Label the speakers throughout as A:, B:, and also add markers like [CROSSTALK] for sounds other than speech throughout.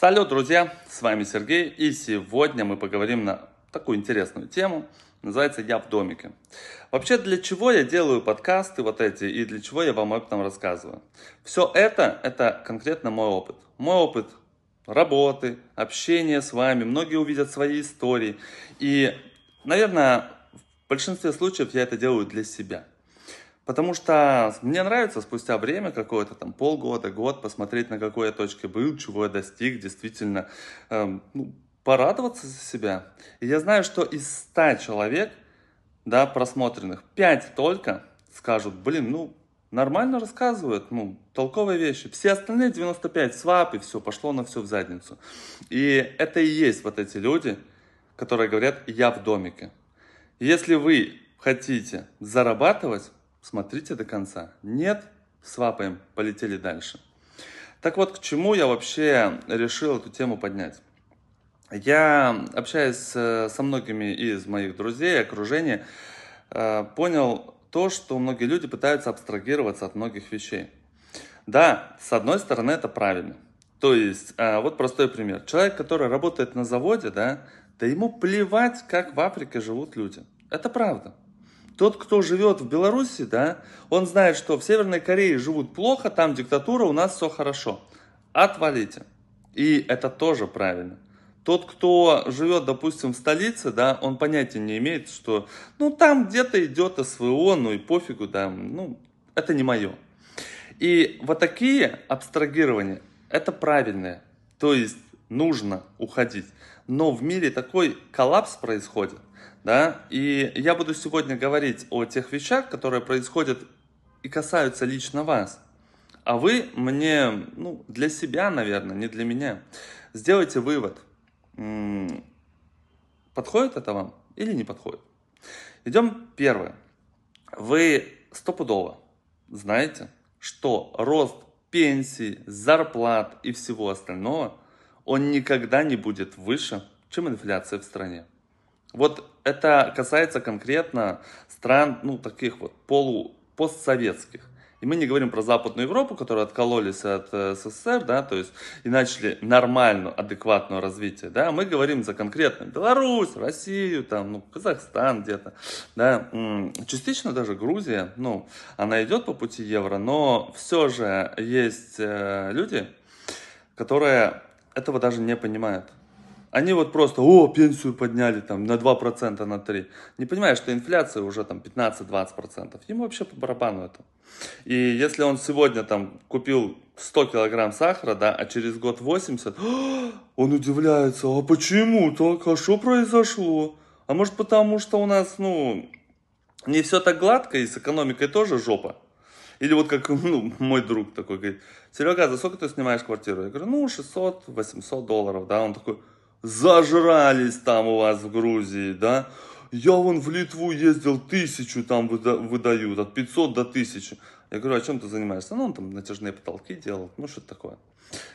A: Салют, друзья! С вами Сергей, и сегодня мы поговорим на такую интересную тему. Называется «Я в домике». Вообще, для чего я делаю подкасты вот эти, и для чего я вам об этом рассказываю? Все это – это конкретно мой опыт. Мой опыт работы, общения с вами. Многие увидят свои истории. И, наверное, в большинстве случаев я это делаю для себя – Потому что мне нравится спустя время какое-то, там полгода, год, посмотреть на какой я точке был, чего я достиг, действительно эм, ну, порадоваться за себя. И я знаю, что из 100 человек, да, просмотренных, 5 только скажут, блин, ну, нормально рассказывают, ну, толковые вещи. Все остальные 95, свап и все, пошло на все в задницу. И это и есть вот эти люди, которые говорят, я в домике. Если вы хотите зарабатывать, смотрите до конца. Нет, свапаем, полетели дальше. Так вот, к чему я вообще решил эту тему поднять? Я, общаясь э, со многими из моих друзей, окружения, э, понял то, что многие люди пытаются абстрагироваться от многих вещей. Да, с одной стороны, это правильно. То есть, э, вот простой пример. Человек, который работает на заводе, да, да ему плевать, как в Африке живут люди. Это правда тот, кто живет в Беларуси, да, он знает, что в Северной Корее живут плохо, там диктатура, у нас все хорошо. Отвалите. И это тоже правильно. Тот, кто живет, допустим, в столице, да, он понятия не имеет, что, ну, там где-то идет СВО, ну и пофигу, да, ну, это не мое. И вот такие абстрагирования, это правильное. То есть нужно уходить. Но в мире такой коллапс происходит, да? И я буду сегодня говорить о тех вещах, которые происходят и касаются лично вас. А вы мне, ну, для себя, наверное, не для меня, сделайте вывод, подходит это вам или не подходит. Идем первое. Вы стопудово знаете, что рост пенсий, зарплат и всего остального, он никогда не будет выше, чем инфляция в стране. Вот это касается конкретно стран, ну, таких вот полу постсоветских. И мы не говорим про Западную Европу, которые откололись от э, СССР, да, то есть и начали нормальную, адекватную развитие, да, мы говорим за конкретно Беларусь, Россию, там, ну, Казахстан где-то, да, частично даже Грузия, ну, она идет по пути евро, но все же есть э, люди, которые этого даже не понимают. Они вот просто, о, пенсию подняли там на 2%, на 3%. Не понимаешь, что инфляция уже там 15-20%. Ему вообще по барабану это. И если он сегодня там купил 100 килограмм сахара, да, а через год 80, он удивляется, а почему так, а что произошло? А может потому, что у нас, ну, не все так гладко и с экономикой тоже жопа? Или вот как ну, мой друг такой говорит, Серега, за сколько ты снимаешь квартиру? Я говорю, ну, 600, 800 долларов, да, он такой, зажрались там у вас в Грузии, да? Я вон в Литву ездил, тысячу там выдают, от 500 до 1000. Я говорю, а чем ты занимаешься? Ну, он там натяжные потолки делал, ну, что-то такое.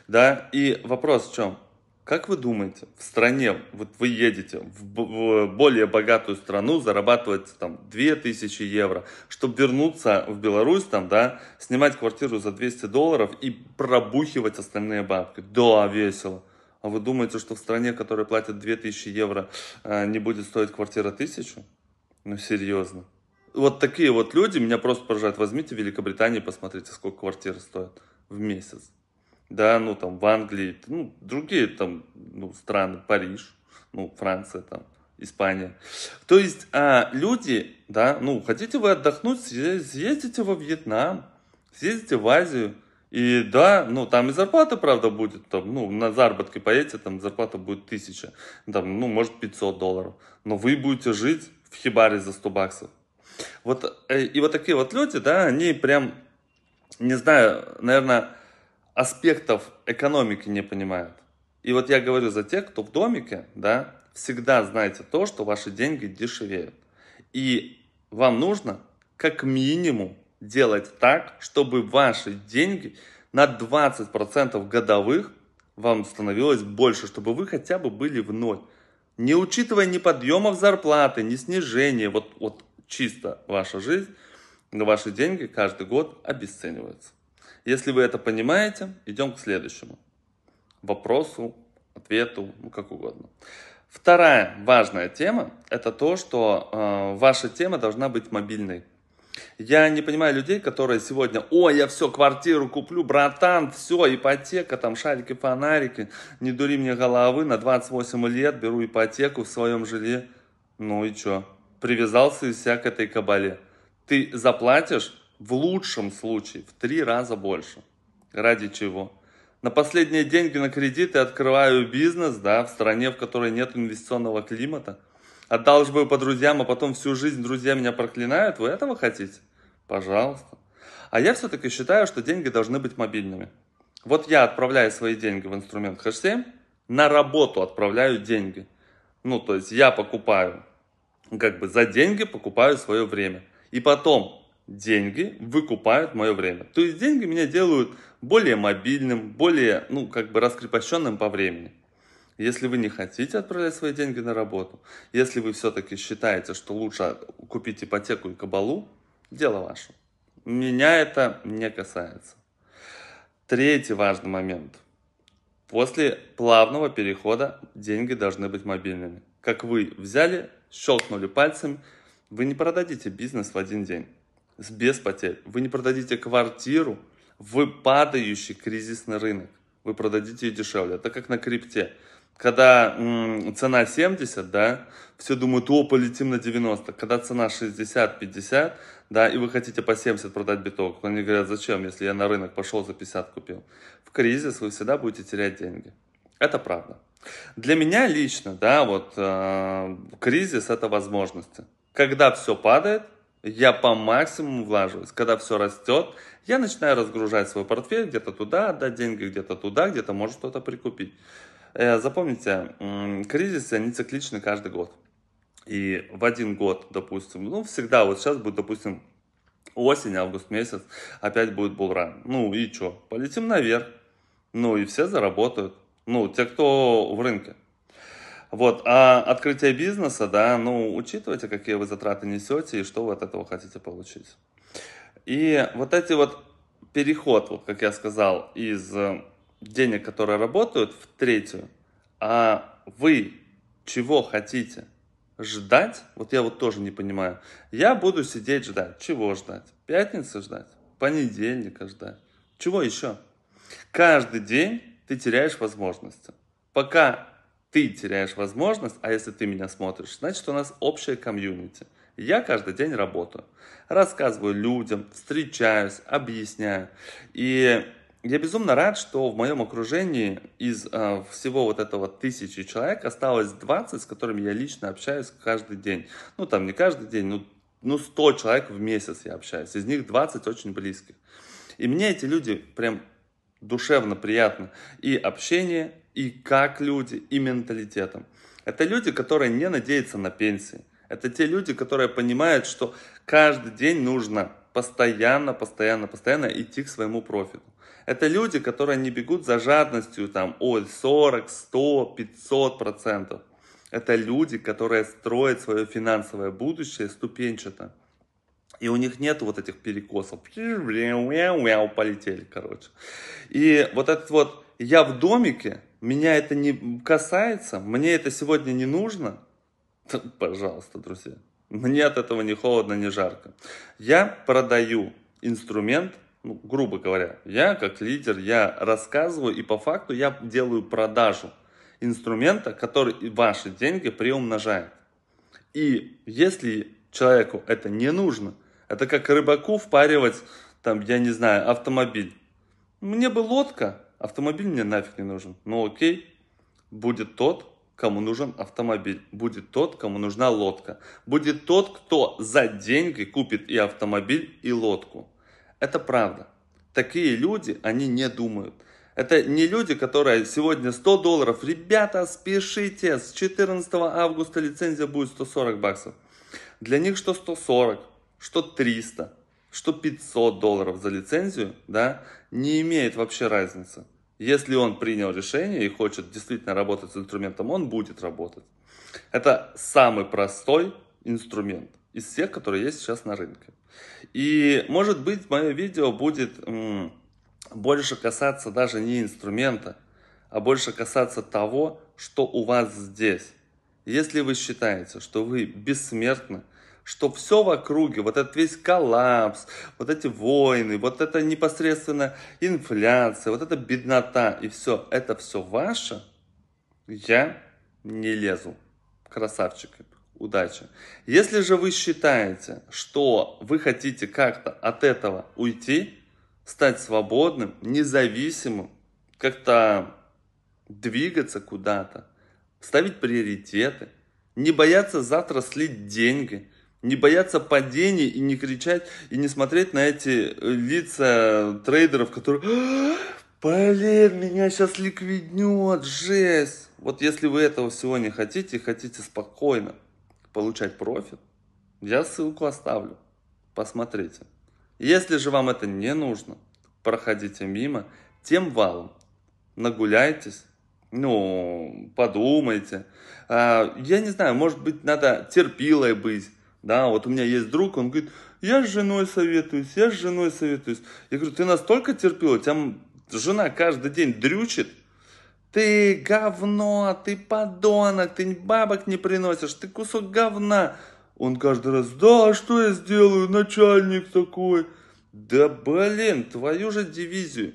A: Да, и вопрос в чем? Как вы думаете, в стране, вот вы едете в, в более богатую страну, зарабатывать там 2000 евро, чтобы вернуться в Беларусь, там, да, снимать квартиру за 200 долларов и пробухивать остальные бабки? Да, весело. А вы думаете, что в стране, которая платит 2000 евро, э, не будет стоить квартира 1000? Ну, серьезно. Вот такие вот люди меня просто поражают. Возьмите в Великобритании, посмотрите, сколько квартиры стоят в месяц. Да, ну там в Англии, ну, другие там ну, страны, Париж, ну, Франция там, Испания. То есть а, люди, да, ну, хотите вы отдохнуть, съездите во Вьетнам, съездите в Азию, и да, ну там и зарплата, правда, будет, там, ну, на заработки поедете, там зарплата будет тысяча, там, ну, может, 500 долларов. Но вы будете жить в хибаре за 100 баксов. Вот, э, и вот такие вот люди, да, они прям, не знаю, наверное, аспектов экономики не понимают. И вот я говорю за тех, кто в домике, да, всегда знаете, то, что ваши деньги дешевеют. И вам нужно как минимум делать так, чтобы ваши деньги на 20% годовых вам становилось больше, чтобы вы хотя бы были в ноль. Не учитывая ни подъемов зарплаты, ни снижения, вот, вот чисто ваша жизнь, ваши деньги каждый год обесцениваются. Если вы это понимаете, идем к следующему. Вопросу, ответу, ну как угодно. Вторая важная тема – это то, что э, ваша тема должна быть мобильной. Я не понимаю людей, которые сегодня, о, я все, квартиру куплю, братан, все, ипотека, там шарики, фонарики, не дури мне головы, на 28 лет беру ипотеку в своем жилье. Ну и что? Привязался и вся к этой кабале. Ты заплатишь в лучшем случае в три раза больше. Ради чего? На последние деньги на кредиты открываю бизнес, да, в стране, в которой нет инвестиционного климата – Отдал бы по друзьям, а потом всю жизнь друзья меня проклинают. Вы этого хотите? Пожалуйста. А я все-таки считаю, что деньги должны быть мобильными. Вот я отправляю свои деньги в инструмент хэш-7, на работу отправляю деньги. Ну, то есть я покупаю, как бы за деньги покупаю свое время. И потом деньги выкупают мое время. То есть деньги меня делают более мобильным, более, ну, как бы раскрепощенным по времени. Если вы не хотите отправлять свои деньги на работу, если вы все-таки считаете, что лучше купить ипотеку и кабалу, дело ваше. Меня это не касается. Третий важный момент. После плавного перехода деньги должны быть мобильными. Как вы взяли, щелкнули пальцами, вы не продадите бизнес в один день без потерь. Вы не продадите квартиру в падающий кризисный рынок. Вы продадите ее дешевле. Это как на крипте. Когда м, цена 70, да, все думают, о, полетим на 90. Когда цена 60-50, да, и вы хотите по 70 продать биток, они говорят, зачем, если я на рынок пошел за 50 купил. В кризис вы всегда будете терять деньги. Это правда. Для меня лично, да, вот э, кризис это возможности. Когда все падает, я по максимуму влаживаюсь. Когда все растет, я начинаю разгружать свой портфель где-то туда, отдать деньги где-то туда, где-то может что-то прикупить. Э, запомните, кризисы, они цикличны каждый год. И в один год, допустим, ну, всегда, вот сейчас будет, допустим, осень, август месяц, опять будет булран. Ну и что, полетим наверх. Ну и все заработают. Ну, те, кто в рынке. Вот, а открытие бизнеса, да, ну, учитывайте, какие вы затраты несете и что вы от этого хотите получить. И вот эти вот переход, вот как я сказал, из э, денег, которые работают, в третью. А вы чего хотите? Ждать? Вот я вот тоже не понимаю. Я буду сидеть ждать. Чего ждать? Пятницы ждать? Понедельника ждать? Чего еще? Каждый день ты теряешь возможности. Пока ты теряешь возможность, а если ты меня смотришь, значит у нас общая комьюнити. Я каждый день работаю, рассказываю людям, встречаюсь, объясняю. И я безумно рад, что в моем окружении из э, всего вот этого тысячи человек осталось 20, с которыми я лично общаюсь каждый день. Ну, там не каждый день, ну, ну 100 человек в месяц я общаюсь. Из них 20 очень близких. И мне эти люди прям душевно приятно. И общение, и как люди, и менталитетом. Это люди, которые не надеются на пенсии. Это те люди, которые понимают, что каждый день нужно постоянно, постоянно, постоянно идти к своему профилю. Это люди, которые не бегут за жадностью, там, ой, 40, 100, 500 процентов. Это люди, которые строят свое финансовое будущее ступенчато. И у них нет вот этих перекосов. Полетели, короче. И вот этот вот «я в домике», меня это не касается, мне это сегодня не нужно. Пожалуйста, друзья. Мне от этого не холодно, не жарко. Я продаю инструмент ну, грубо говоря, я как лидер, я рассказываю и по факту я делаю продажу инструмента, который ваши деньги приумножает. И если человеку это не нужно, это как рыбаку впаривать, там, я не знаю, автомобиль. Мне бы лодка, автомобиль мне нафиг не нужен. Ну окей, будет тот, кому нужен автомобиль, будет тот, кому нужна лодка, будет тот, кто за деньги купит и автомобиль, и лодку. Это правда. Такие люди, они не думают. Это не люди, которые сегодня 100 долларов. Ребята, спешите, с 14 августа лицензия будет 140 баксов. Для них что 140, что 300, что 500 долларов за лицензию, да, не имеет вообще разницы. Если он принял решение и хочет действительно работать с инструментом, он будет работать. Это самый простой инструмент из всех, которые есть сейчас на рынке. И, может быть, мое видео будет м, больше касаться даже не инструмента, а больше касаться того, что у вас здесь. Если вы считаете, что вы бессмертны, что все в округе, вот этот весь коллапс, вот эти войны, вот это непосредственно инфляция, вот эта беднота и все, это все ваше, я не лезу. Красавчики удачи. Если же вы считаете, что вы хотите как-то от этого уйти, стать свободным, независимым, как-то двигаться куда-то, ставить приоритеты, не бояться завтра слить деньги, не бояться падений и не кричать, и не смотреть на эти э, лица трейдеров, которые «А, «Блин, меня сейчас ликвиднет, жесть!» Вот если вы этого всего не хотите, хотите спокойно, получать профит, я ссылку оставлю. Посмотрите. Если же вам это не нужно, проходите мимо тем валом. Нагуляйтесь, ну, подумайте. А, я не знаю, может быть, надо терпилой быть. Да, вот у меня есть друг, он говорит, я с женой советуюсь, я с женой советуюсь. Я говорю, ты настолько терпила, тебя жена каждый день дрючит, ты говно, ты подонок, ты бабок не приносишь, ты кусок говна. Он каждый раз, да, а что я сделаю, начальник такой. Да блин, твою же дивизию.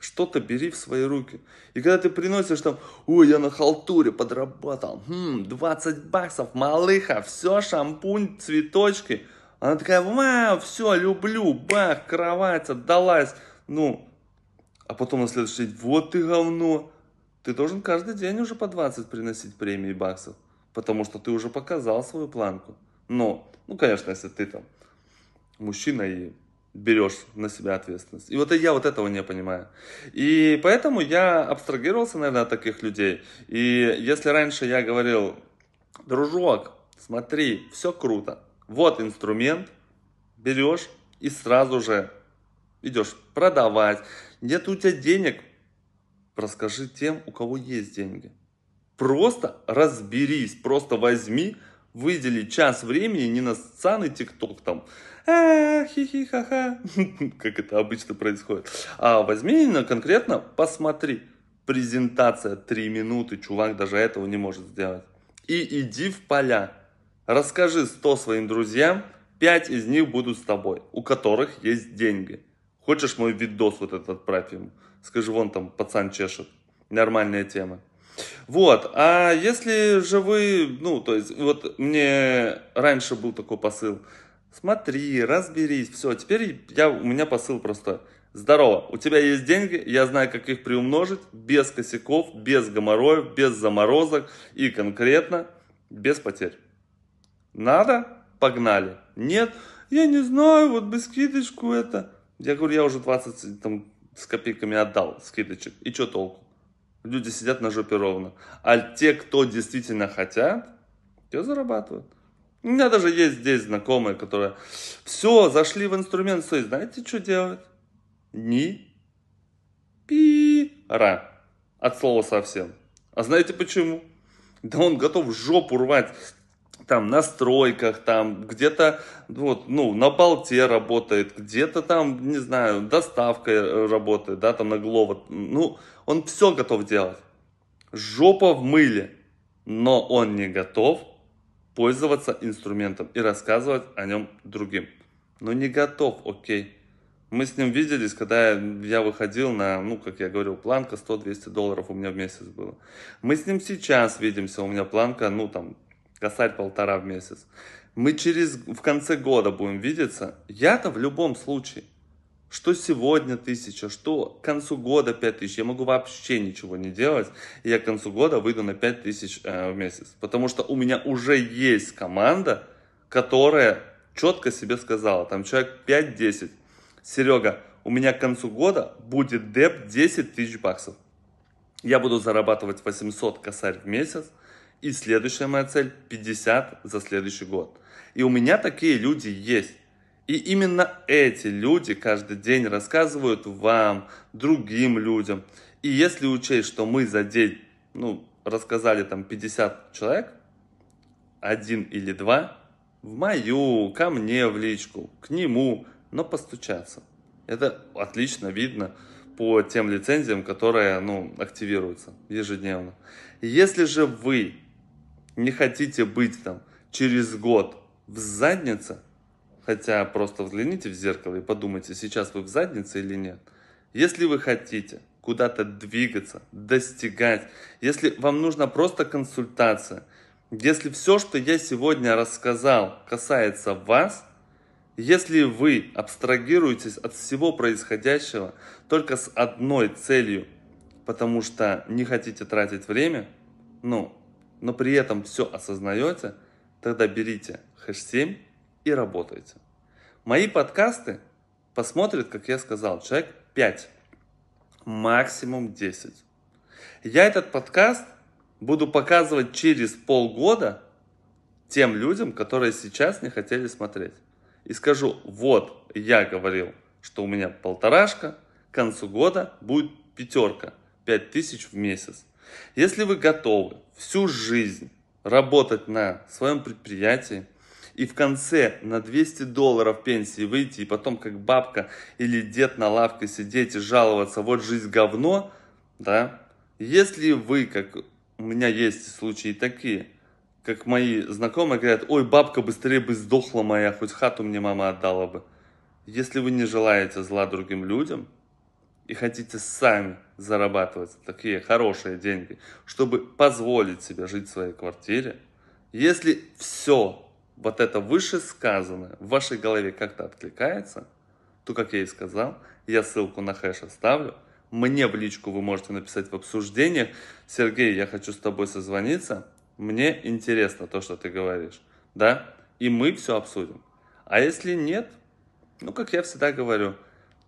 A: Что-то бери в свои руки. И когда ты приносишь там, ой, я на халтуре подрабатывал, хм, 20 баксов, малыха, все, шампунь, цветочки. Она такая, вау, все, люблю, бах, кровать отдалась. Ну, а потом на следующий день, вот ты говно. Ты должен каждый день уже по 20 приносить премии баксов, потому что ты уже показал свою планку. Но, ну, конечно, если ты там мужчина и берешь на себя ответственность. И вот я вот этого не понимаю. И поэтому я абстрагировался, наверное, от таких людей. И если раньше я говорил, дружок, смотри, все круто, вот инструмент, берешь и сразу же идешь продавать. Нет у тебя денег, расскажи тем, у кого есть деньги. Просто разберись, просто возьми, выдели час времени не на сцены тикток там, а, хихи-ха-ха, [LAUGHS] как это обычно происходит, а возьми именно конкретно посмотри. Презентация 3 минуты, чувак даже этого не может сделать. И иди в поля, расскажи 100 своим друзьям, 5 из них будут с тобой, у которых есть деньги. Хочешь мой видос вот этот отправь ему? Скажи, вон там пацан чешет. Нормальная тема. Вот, а если же вы, ну, то есть, вот мне раньше был такой посыл, смотри, разберись, все, теперь я, у меня посыл просто, здорово, у тебя есть деньги, я знаю, как их приумножить, без косяков, без гомороев, без заморозок и конкретно без потерь. Надо? Погнали. Нет? Я не знаю, вот бы скидочку это. Я говорю, я уже 20 там, с копейками отдал скидочек. И что толку? Люди сидят на жопе ровно. А те, кто действительно хотят, те зарабатывают. У меня даже есть здесь знакомые, которые все, зашли в инструмент, все, знаете, что делают? Ни пи ра. От слова совсем. А знаете почему? Да он готов жопу рвать там на стройках, там где-то вот, ну, на болте работает, где-то там, не знаю, доставкой э, работает, да, там на голову. Ну, он все готов делать. Жопа в мыле. Но он не готов пользоваться инструментом и рассказывать о нем другим. Но ну, не готов, окей. Мы с ним виделись, когда я выходил на, ну, как я говорил, планка 100-200 долларов у меня в месяц было. Мы с ним сейчас видимся, у меня планка, ну, там, косарь полтора в месяц. Мы через, в конце года будем видеться. Я-то в любом случае, что сегодня тысяча, что к концу года пять тысяч, я могу вообще ничего не делать, и я к концу года выйду на пять тысяч э, в месяц. Потому что у меня уже есть команда, которая четко себе сказала, там человек 5-10, Серега, у меня к концу года будет деп 10 тысяч баксов. Я буду зарабатывать 800 косарь в месяц, и следующая моя цель 50 за следующий год. И у меня такие люди есть. И именно эти люди каждый день рассказывают вам, другим людям. И если учесть, что мы за день, ну, рассказали там 50 человек, один или два, в мою, ко мне в личку, к нему, но постучаться. Это отлично видно по тем лицензиям, которые ну, активируются ежедневно. Если же вы не хотите быть там через год в заднице, хотя просто взгляните в зеркало и подумайте, сейчас вы в заднице или нет. Если вы хотите куда-то двигаться, достигать, если вам нужна просто консультация, если все, что я сегодня рассказал, касается вас, если вы абстрагируетесь от всего происходящего только с одной целью, потому что не хотите тратить время, ну, но при этом все осознаете, тогда берите хэш 7 и работайте. Мои подкасты посмотрят, как я сказал, человек 5, максимум 10. Я этот подкаст буду показывать через полгода тем людям, которые сейчас не хотели смотреть. И скажу, вот я говорил, что у меня полторашка, к концу года будет пятерка, пять тысяч в месяц. Если вы готовы всю жизнь работать на своем предприятии и в конце на 200 долларов пенсии выйти и потом как бабка или дед на лавке сидеть и жаловаться, вот жизнь говно, да, если вы, как у меня есть случаи такие, как мои знакомые говорят, ой, бабка быстрее бы сдохла моя, хоть хату мне мама отдала бы. Если вы не желаете зла другим людям и хотите сами зарабатывать такие хорошие деньги, чтобы позволить себе жить в своей квартире, если все вот это вышесказанное в вашей голове как-то откликается, то, как я и сказал, я ссылку на хэш оставлю. Мне в личку вы можете написать в обсуждениях. Сергей, я хочу с тобой созвониться. Мне интересно то, что ты говоришь. Да? И мы все обсудим. А если нет, ну, как я всегда говорю,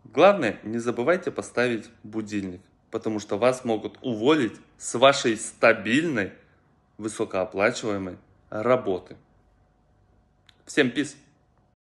A: главное, не забывайте поставить будильник потому что вас могут уволить с вашей стабильной, высокооплачиваемой работы. Всем peace!